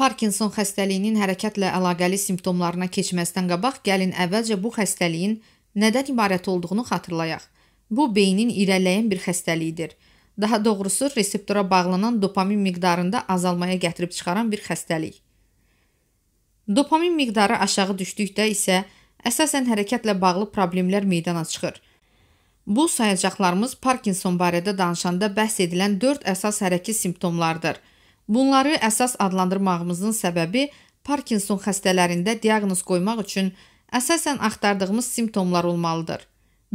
Parkinson xəstəliyinin hərəkətlə əlaqəli simptomlarına keçməzdən qabaq gəlin əvvəlcə bu xəstəliyin nədən ibarət olduğunu xatırlayaq. Bu beynin irəliləyən bir xəstəliyidir. Daha doğrusu reseptora bağlanan dopamin miqdarında azalmaya gətirib çıxaran bir xəstəlik. Dopamin miqdarı aşağı düşdükdə isə əsasən hərəkətlə bağlı problemlər meydana çıxır. Bu sayacaqlarımız Parkinson barədə danışanda bəhs edilən 4 əsas hərəkət simptomlardır. Bunları əsas adlandırmağımızın səbəbi Parkinson xəstələrində diaqnoz qoymaq üçün əsasən axtardığımız simptomlar olmalıdır.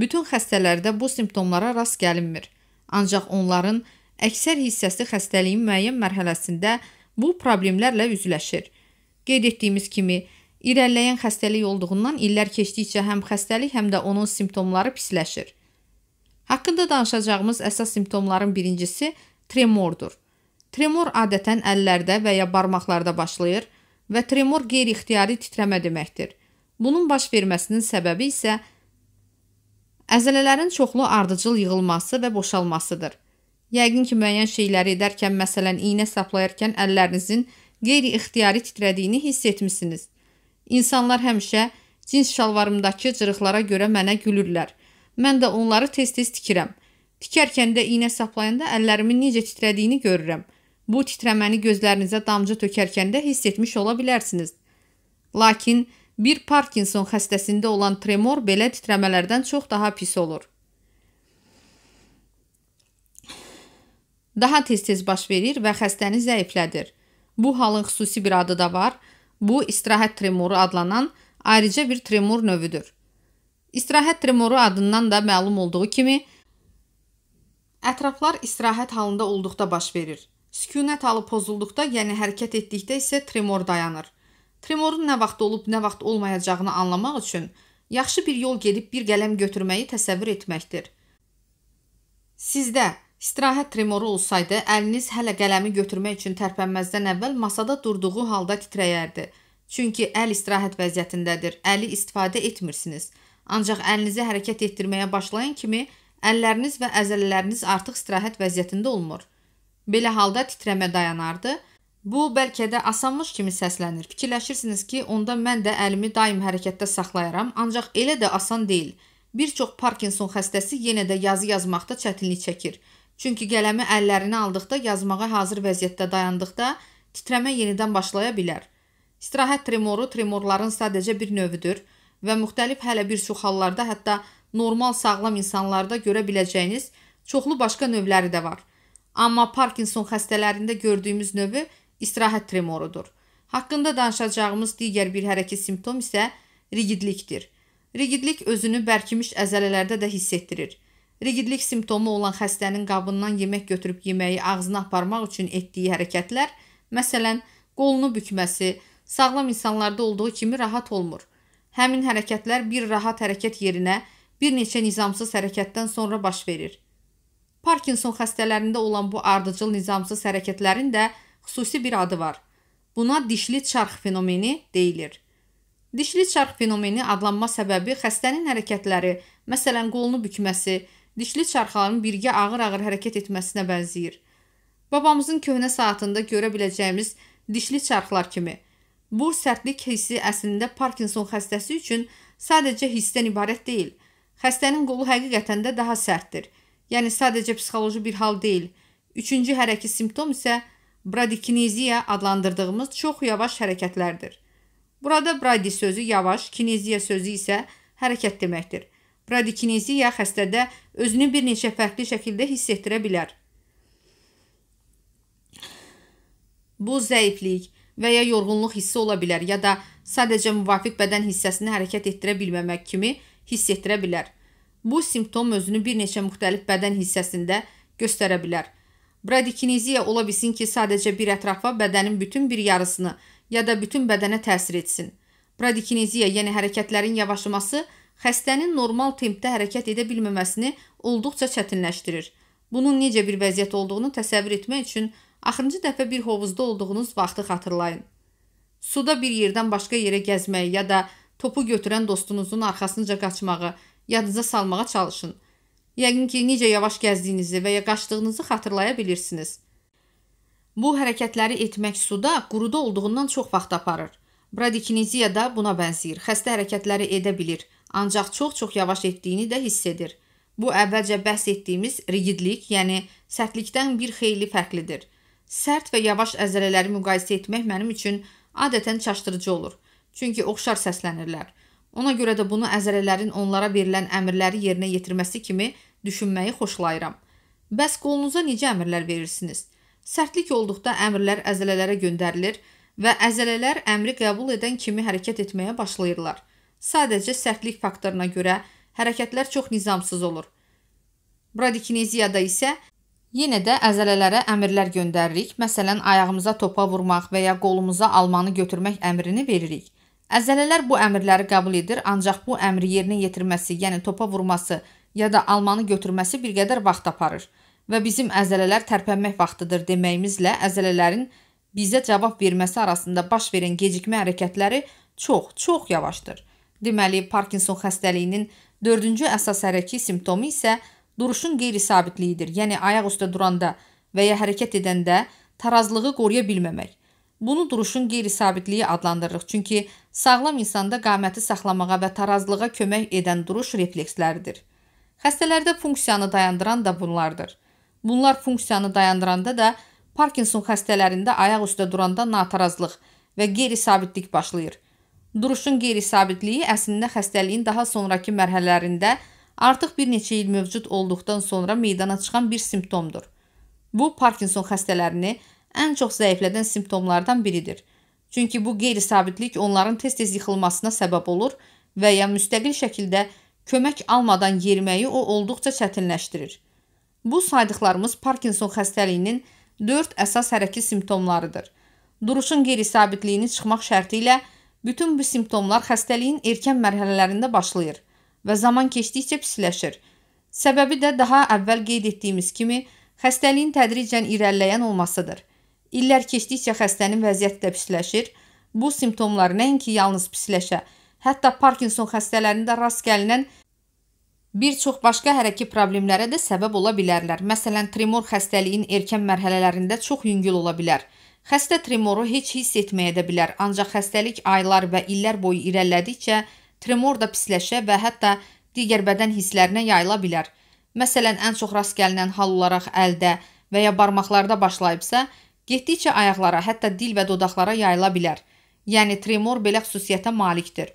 Bütün xəstələrdə bu simptomlara rast gəlinmir. Ancaq onların əksər hissəsi xəstəliyin müəyyən mərhələsində bu problemlərlə üzləşir. Qeyd etdiyimiz kimi, irəliləyən xəstəlik olduğundan illər keçdikcə həm xəstəlik, həm də onun simptomları pisləşir. Haqqında danışacağımız əsas simptomların birincisi tremordur. Tremor adətən əllərdə və ya barmaqlarda başlayır və tremor qeyri-ixtiyari titrəmə deməkdir. Bunun baş verməsinin səbəbi isə əzələlərin çoxlu ardıcıl yığılması və boşalmasıdır. Yəqin ki, müəyyən şeyləri edərkən, məsələn, iynə saplayarkən əllərinizin qeyri-ixtiyari titrədiyini hiss etmisiniz. İnsanlar həmişə cins şalvarımdakı cırıqlara görə mənə gülürlər. Mən də onları tez-tez tikirəm. Tikərkən də iynə saplayanda əllərimin necə titrədiyini görürəm. Bu titrəməni gözlərinizə damcı tökərkən də hiss etmiş ola bilərsiniz. Lakin bir Parkinson xəstəsində olan tremor belə titrəmələrdən çox daha pis olur. Daha tez-tez baş verir və xəstəni zəiflədir. Bu halın xüsusi bir adı da var. Bu istirahət tremoru adlanan ayrıca bir tremor növüdür. İstirahət tremoru adından da məlum olduğu kimi ətraflar istirahət halında olduqda baş verir. Sükunət halı pozulduqda, yəni hərəkət etdikdə isə tremor dayanır. Tremorun nə vaxt olub, nə vaxt olmayacağını anlamaq üçün yaxşı bir yol gedib bir qələm götürməyi təsəvvür etməkdir. Sizdə istirahət tremoru olsaydı, əliniz hələ qələmi götürmək üçün tərpənməzdən əvvəl masada durduğu halda titrəyərdi. Çünki əl istirahət vəziyyətindədir. Əli istifadə etmirsiniz. Ancaq əlinizi hərəkət etdirməyə başlayan kimi əlləriniz və əzələləriniz artıq istirahət vəziyyətində olmur. Belə halda titrəmə dayanardı. Bu bəlkə də asanmış kimi səslənir. Fikirləşirsiniz ki, onda mən də əlimi daim hərəkətdə saxlayaram, ancaq elə də asan deyil. Bir çox Parkinson xəstəsi yenə də yazı yazmaqda çətinlik çəkir. Çünki qələmi əllərinə aldıqda, yazmağa hazır vəziyyətdə dayandıqda titrəmə yenidən başlaya bilər. İstirahət tremoru tremorların sadəcə bir növüdür və müxtəlif hələ bir çox hallarda, hətta normal sağlam insanlarda görə biləcəyiniz çoxlu başqa növləri də var. Amma Parkinson xəstələrində gördüyümüz növü istirahət tremorudur. Haqqında danışacağımız digər bir hərəkət simptom isə rigidlikdir. Rigidlik özünü bərkimiş əzələlərdə də hiss etdirir. Rigidlik simptomu olan xəstənin qabından yemək götürüb yeməyi ağzına aparmaq üçün etdiyi hərəkətlər, məsələn, qolunu bükməsi, sağlam insanlarda olduğu kimi rahat olmur. Həmin hərəkətlər bir rahat hərəkət yerinə bir neçə nizamsız hərəkətdən sonra baş verir. Parkinson xəstələrində olan bu ardıcıl nizamsız hərəkətlərin də xüsusi bir adı var. Buna dişli çarx fenomeni deyilir. Dişli çarx fenomeni adlanma səbəbi xəstənin hərəkətləri, məsələn, qolunu bükməsi, dişli çarxların birgə ağır-ağır hərəkət etməsinə bənzəyir. Babamızın köhnə saatında görə biləcəyimiz dişli çarxlar kimi. Bu sərtlik hissi əslində Parkinson xəstəsi üçün sadəcə hissdən ibarət deyil. Xəstənin qolu həqiqətən də daha sərtdir. Yəni sadəcə psixoloji bir hal deyil. Üçüncü hər iki simptom isə bradikineziya adlandırdığımız çox yavaş hərəkətlərdir. Burada bradi sözü yavaş, kineziya sözü isə hərəkət deməkdir. Bradikineziya xəstədə özünü bir neçə fərqli şəkildə hiss etdirə bilər. Bu zəiflik və ya yorğunluq hissi ola bilər ya da sadəcə müvafiq bədən hissəsini hərəkət etdirə bilməmək kimi hiss etdirə bilər. Bu simptom özünü bir neçə müxtəlif bədən hissəsində göstərə bilər. Bradikeneziya ola bilsin ki, sadəcə bir ətrafa bədənin bütün bir yarısını ya da bütün bədənə təsir etsin. Bradikeneziya, yəni hərəkətlərin yavaşlaması xəstənin normal tempdə hərəkət edə bilməməsini olduqca çətinləşdirir. Bunun necə bir vəziyyət olduğunu təsəvvür etmək üçün axırıncı dəfə bir hovuzda olduğunuz vaxtı xatırlayın. Suda bir yerdən başqa yerə gəzməyi ya da topu götürən dostunuzun arxasınca qaçmağı yadınıza salmağa çalışın. Yəqin ki, necə yavaş gəzdiyinizi və ya qaçdığınızı xatırlaya bilirsiniz. Bu hərəkətləri etmək suda, quruda olduğundan çox vaxt aparır. Bradikeneziya da buna bənzəyir. Xəstə hərəkətləri edə bilir, ancaq çox-çox yavaş etdiyini də hiss edir. Bu əvvəlcə bəhs etdiyimiz rigidlik, yəni sərtlikdən bir xeyli fərqlidir. Sərt və yavaş əzələləri müqayisə etmək mənim üçün adətən çaşdırıcı olur. Çünki oxşar səslənirlər. Ona görə də bunu əzərələrin onlara verilən əmrləri yerinə yetirməsi kimi düşünməyi xoşlayıram. Bəs qolunuza necə əmrlər verirsiniz? Sərtlik olduqda əmrlər əzələlərə göndərilir və əzələlər əmri qəbul edən kimi hərəkət etməyə başlayırlar. Sadəcə sərtlik faktoruna görə hərəkətlər çox nizamsız olur. Bradikineziyada isə yenə də əzələlərə əmrlər göndəririk. Məsələn, ayağımıza topa vurmaq və ya qolumuza almanı götürmək əmrini veririk. Əzələlər bu əmrləri qəbul edir, ancaq bu əmri yerinə yetirməsi, yəni topa vurması ya da almanı götürməsi bir qədər vaxt aparır və bizim əzələlər tərpənmək vaxtıdır deməyimizlə əzələlərin bizə cavab verməsi arasında baş verən gecikmə hərəkətləri çox, çox yavaşdır. Deməli, Parkinson xəstəliyinin 4-cü əsas hərəkəti simptomu isə duruşun qeyri-sabitliyidir. Yəni ayaq üstə duranda və ya hərəkət edəndə tarazlığı qoruya bilməmək. Bunu duruşun qeyri-sabitliyi adlandırırıq, çünki sağlam insanda qaməti saxlamağa və tarazlığa kömək edən duruş refleksləridir. Xəstələrdə funksiyanı dayandıran da bunlardır. Bunlar funksiyanı dayandıranda da Parkinson xəstələrində ayaq üstə duranda natarazlıq və qeyri-sabitlik başlayır. Duruşun qeyri-sabitliyi əslində xəstəliyin daha sonrakı mərhələlərində artıq bir neçə il mövcud olduqdan sonra meydana çıxan bir simptomdur. Bu Parkinson xəstələrini ən çox zəiflədən simptomlardan biridir. Çünki bu qeyri-sabitlik onların tez-tez yıxılmasına səbəb olur və ya müstəqil şəkildə kömək almadan yeriməyi o olduqca çətinləşdirir. Bu saydıqlarımız Parkinson xəstəliyinin 4 əsas hərəkət simptomlarıdır. Duruşun qeyri-sabitliyini çıxmaq şərti ilə bütün bu simptomlar xəstəliyin erkən mərhələlərində başlayır və zaman keçdikcə pisləşir. Səbəbi də daha əvvəl qeyd etdiyimiz kimi xəstəliyin tədricən irəliləyən olmasıdır. İllər keçdikcə xəstənin vəziyyəti də pisləşir. Bu simptomlar nəinki yalnız pisləşə, hətta Parkinson xəstələrində rast gəlinən bir çox başqa hərəkət problemlərə də səbəb ola bilərlər. Məsələn, tremor xəstəliyin erkən mərhələlərində çox yüngül ola bilər. Xəstə tremoru heç hiss etməyə də bilər, ancaq xəstəlik aylar və illər boyu irəlilədikcə tremor da pisləşə və hətta digər bədən hisslərinə yayıla bilər. Məsələn, ən çox rast gəlinən hal olaraq əldə və ya barmaqlarda başlayıbsa, Getdikcə ayaqlara, hətta dil və dodaqlara yayıla bilər. Yəni tremor belə xüsusiyyətə malikdir.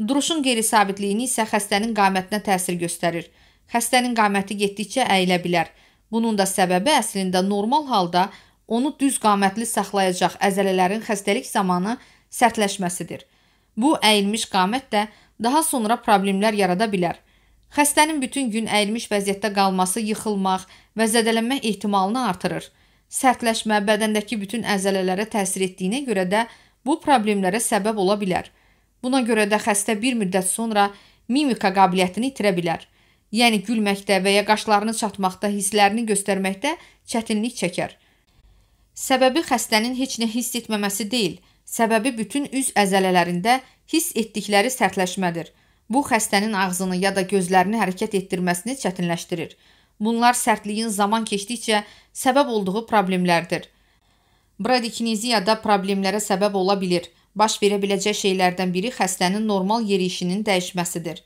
Duruşun qeyri-sabitliyini isə xəstənin qamətinə təsir göstərir. Xəstənin qaməti getdikcə əyilə bilər. Bunun da səbəbi əslində normal halda onu düz qamətli saxlayacaq əzələlərin xəstəlik zamanı sərtləşməsidir. Bu əyilmiş qamət də daha sonra problemlər yarada bilər. Xəstənin bütün gün əyilmiş vəziyyətdə qalması yıxılmaq və zədələnmə ehtimalını artırır sərtləşmə, bədəndəki bütün əzələlərə təsir etdiyinə görə də bu problemlərə səbəb ola bilər. Buna görə də xəstə bir müddət sonra mimika qabiliyyətini itirə bilər. Yəni gülməkdə və ya qaşlarını çatmaqda, hisslərini göstərməkdə çətinlik çəkər. Səbəbi xəstənin heç nə hiss etməməsi deyil, səbəbi bütün üz əzələlərində hiss etdikləri sərtləşmədir. Bu xəstənin ağzını ya da gözlərini hərəkət etdirməsini çətinləşdirir. Bunlar sərtliyin zaman keçdikcə səbəb olduğu problemlərdir. Bradikineziyada problemlərə səbəb ola bilir. Baş verə biləcək şeylərdən biri xəstənin normal yerişinin dəyişməsidir.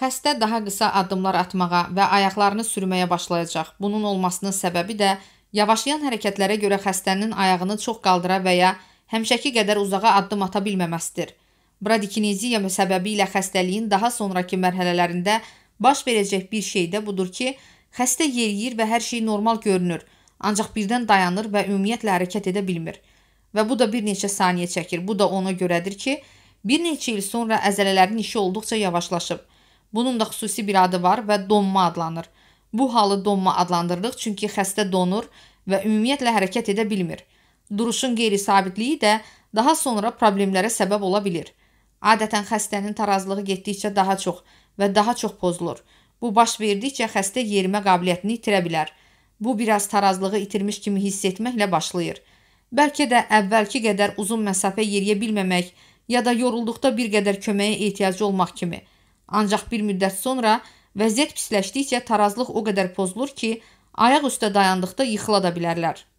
Xəstə daha qısa addımlar atmağa və ayaqlarını sürməyə başlayacaq. Bunun olmasının səbəbi də yavaşlayan hərəkətlərə görə xəstənin ayağını çox qaldıra və ya həmişəki qədər uzağa addım ata bilməməsidir. Bradikineziya səbəbi ilə xəstəliyin daha sonrakı mərhələlərində baş verəcək bir şey də budur ki, Xəstə yeriyir və hər şey normal görünür, ancaq birdən dayanır və ümumiyyətlə hərəkət edə bilmir. Və bu da bir neçə saniyə çəkir. Bu da ona görədir ki, bir neçə il sonra əzələlərin işi olduqca yavaşlaşıb. Bunun da xüsusi bir adı var və donma adlanır. Bu halı donma adlandırırıq çünki xəstə donur və ümumiyyətlə hərəkət edə bilmir. Duruşun qeyri-sabitliyi də daha sonra problemlərə səbəb ola bilir. Adətən xəstənin tarazlığı getdikcə daha çox və daha çox pozulur. Bu baş verdikcə xəstə yerimə qabiliyyətini itirə bilər. Bu biraz tarazlığı itirmiş kimi hiss etməklə başlayır. Bəlkə də əvvəlki qədər uzun məsafə yeriyə bilməmək ya da yorulduqda bir qədər köməyə ehtiyacı olmaq kimi. Ancaq bir müddət sonra vəziyyət pisləşdikcə tarazlıq o qədər pozulur ki, ayaq üstə dayandıqda yıxıla da bilərlər.